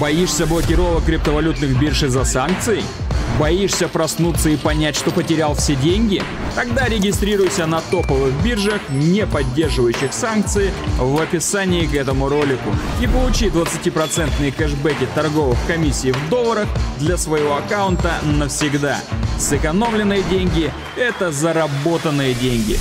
Боишься блокировок криптовалютных бирж из-за санкций? Боишься проснуться и понять, что потерял все деньги? Тогда регистрируйся на топовых биржах, не поддерживающих санкции, в описании к этому ролику и получи 20% кэшбэки торговых комиссий в долларах для своего аккаунта навсегда. Сэкономленные деньги – это заработанные деньги.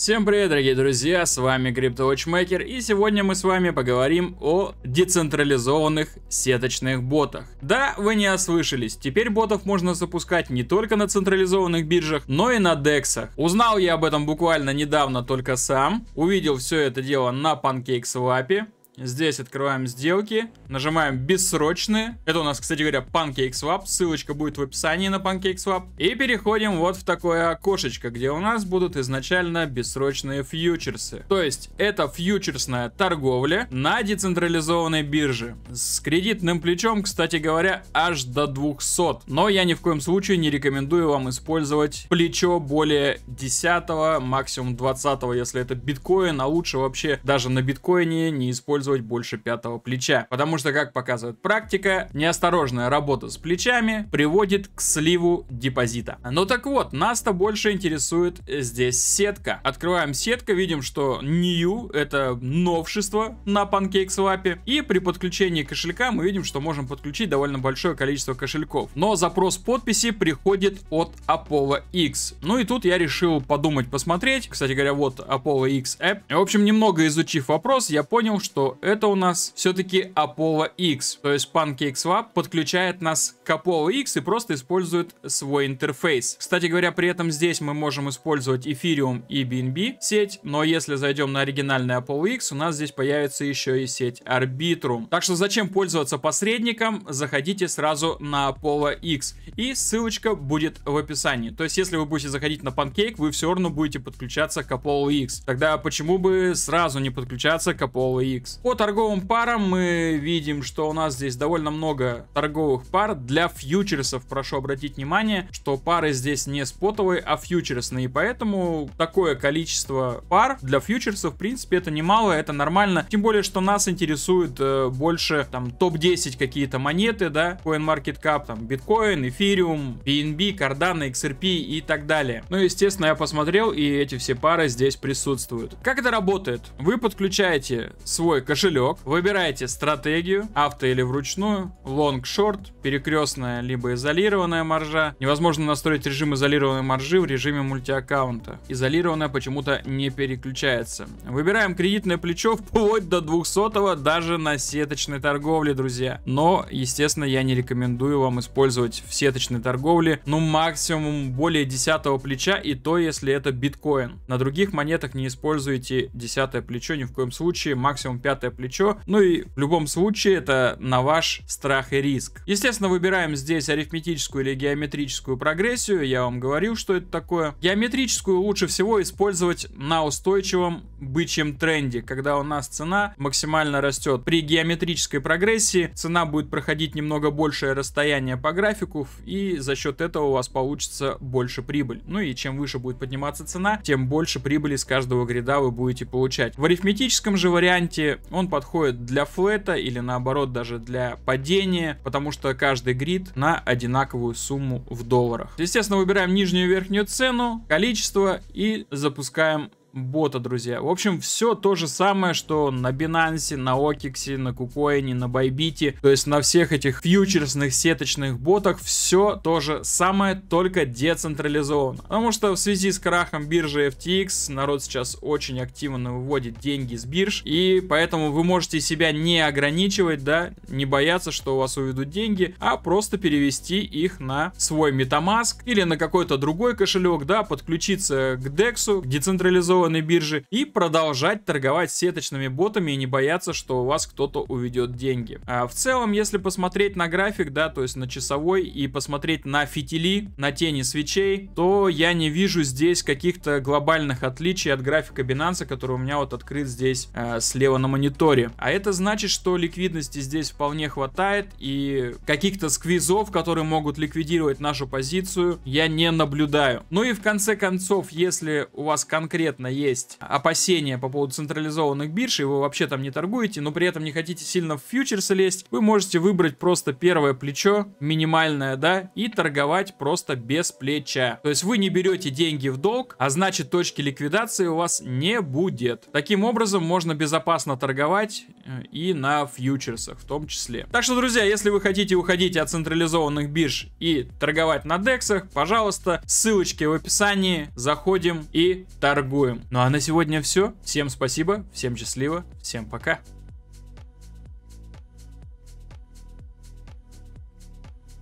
Всем привет, дорогие друзья, с вами CryptoWatchmaker и сегодня мы с вами поговорим о децентрализованных сеточных ботах. Да, вы не ослышались, теперь ботов можно запускать не только на централизованных биржах, но и на дексах. Узнал я об этом буквально недавно только сам, увидел все это дело на PancakeSwap, Здесь открываем сделки, нажимаем бессрочные. Это у нас, кстати говоря, PancakeSwap. Ссылочка будет в описании на PancakeSwap. И переходим вот в такое окошечко, где у нас будут изначально бессрочные фьючерсы. То есть это фьючерсная торговля на децентрализованной бирже. С кредитным плечом, кстати говоря, аж до 200. Но я ни в коем случае не рекомендую вам использовать плечо более 10, максимум 20, если это биткоин, а лучше вообще даже на биткоине не использовать использовать больше пятого плеча. Потому что, как показывает практика, неосторожная работа с плечами приводит к сливу депозита. Ну так вот, нас-то больше интересует здесь сетка. Открываем сетка, видим, что New это новшество на PancakeSwap. И при подключении кошелька мы видим, что можем подключить довольно большое количество кошельков. Но запрос подписи приходит от Apollo X. Ну и тут я решил подумать, посмотреть. Кстати говоря, вот Apollo X App. В общем, немного изучив вопрос, я понял, что это у нас все-таки Apollo X. То есть PancakeSwap подключает нас к Apollo X и просто использует свой интерфейс. Кстати говоря, при этом здесь мы можем использовать Ethereum и BNB сеть, но если зайдем на оригинальный Apollo X, у нас здесь появится еще и сеть Arbitrum. Так что зачем пользоваться посредником, заходите сразу на Apollo X. И ссылочка будет в описании. То есть если вы будете заходить на Pancake, вы все равно будете подключаться к Apollo X. Тогда почему бы сразу не подключаться к Apollo X? По торговым парам мы видим, что у нас здесь довольно много торговых пар. Для фьючерсов прошу обратить внимание, что пары здесь не спотовые, а фьючерсные. И поэтому такое количество пар для фьючерсов, в принципе, это немало, это нормально. Тем более, что нас интересует э, больше там топ-10 какие-то монеты, да, CoinMarketCap, там Bitcoin, Ethereum, BNB, Cardano, XRP и так далее. Ну, естественно, я посмотрел, и эти все пары здесь присутствуют. Как это работает? Вы подключаете свой кошелек, выбираете стратегию, авто или вручную, long/short, перекрестная либо изолированная маржа. Невозможно настроить режим изолированной маржи в режиме мультиаккаунта. Изолированная почему-то не переключается. Выбираем кредитное плечо вплоть до 200 даже на сеточной торговле, друзья. Но, естественно, я не рекомендую вам использовать в сеточной торговле, ну, максимум более 10 плеча, и то, если это биткоин. На других монетах не используйте 10 плечо ни в коем случае, максимум 5 пятое плечо. Ну и в любом случае это на ваш страх и риск. Естественно, выбираем здесь арифметическую или геометрическую прогрессию. Я вам говорил, что это такое. Геометрическую лучше всего использовать на устойчивом бычьем тренде, когда у нас цена максимально растет. При геометрической прогрессии цена будет проходить немного большее расстояние по графику, и за счет этого у вас получится больше прибыль. Ну и чем выше будет подниматься цена, тем больше прибыли с каждого грида вы будете получать. В арифметическом же варианте он подходит для флета или наоборот даже для падения, потому что каждый грид на одинаковую сумму в долларах. Естественно, выбираем нижнюю и верхнюю цену, количество и запускаем бота, друзья. В общем, все то же самое, что на Binance, на OKEX, на KuCoin, на Bybit, то есть на всех этих фьючерсных сеточных ботах, все то же самое, только децентрализовано. Потому что в связи с крахом биржи FTX народ сейчас очень активно выводит деньги с бирж, и поэтому вы можете себя не ограничивать, да, не бояться, что у вас уведут деньги, а просто перевести их на свой MetaMask или на какой-то другой кошелек, да, подключиться к DEX, к децентрализованному регулированной бирже и продолжать торговать сеточными ботами и не бояться, что у вас кто-то уведет деньги. А в целом, если посмотреть на график, да, то есть на часовой и посмотреть на фитили, на тени свечей, то я не вижу здесь каких-то глобальных отличий от графика Binance, который у меня вот открыт здесь э, слева на мониторе. А это значит, что ликвидности здесь вполне хватает и каких-то сквизов, которые могут ликвидировать нашу позицию, я не наблюдаю. Ну и в конце концов, если у вас конкретно есть опасения по поводу централизованных бирж, и вы вообще там не торгуете, но при этом не хотите сильно в фьючерсы лезть, вы можете выбрать просто первое плечо, минимальное, да, и торговать просто без плеча. То есть вы не берете деньги в долг, а значит точки ликвидации у вас не будет. Таким образом можно безопасно торговать э, и на фьючерсах в том числе. Так что, друзья, если вы хотите уходить от централизованных бирж и торговать на дексах, пожалуйста, ссылочки в описании, заходим и торгуем. Ну а на сегодня все. Всем спасибо, всем счастливо, всем пока.